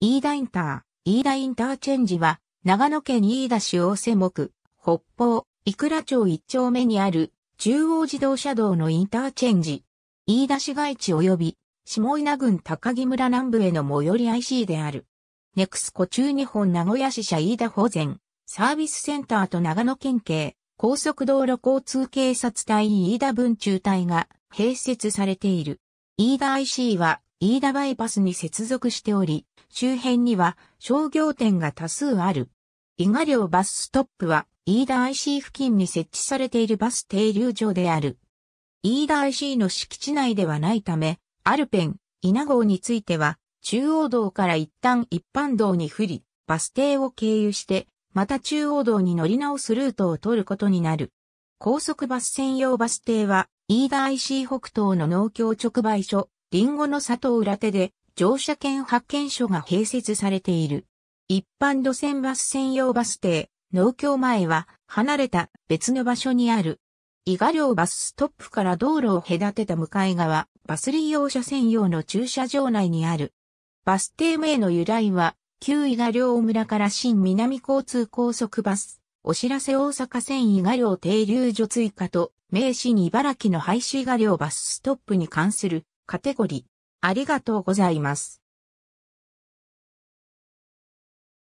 飯田インター、飯田インターチェンジは、長野県飯田市大瀬木、北方、いくら町一丁目にある、中央自動車道のインターチェンジ。飯田市街地及び、下稲郡高木村南部への最寄り IC である。ネクスコ中日本名古屋支社飯田保全、サービスセンターと長野県警、高速道路交通警察隊飯田分中隊が併設されている。飯田 IC は飯田バイパスに接続しており、周辺には商業店が多数ある。伊賀寮バスストップは、飯田 IC 付近に設置されているバス停留場である。飯田 IC の敷地内ではないため、アルペン、稲郷については、中央道から一旦一般道に降り、バス停を経由して、また中央道に乗り直すルートを取ることになる。高速バス専用バス停は、飯田 IC 北東の農協直売所、リンゴの里裏手で乗車券発券所が併設されている。一般路線バス専用バス停、農協前は離れた別の場所にある。伊賀寮バスストップから道路を隔てた向かい側、バス利用者専用の駐車場内にある。バス停名の由来は、旧伊賀寮村から新南交通高速バス、お知らせ大阪線伊賀寮停留所追加と、名神茨城の廃止伊賀寮バスストップに関するカテゴリー。ありがとうございます。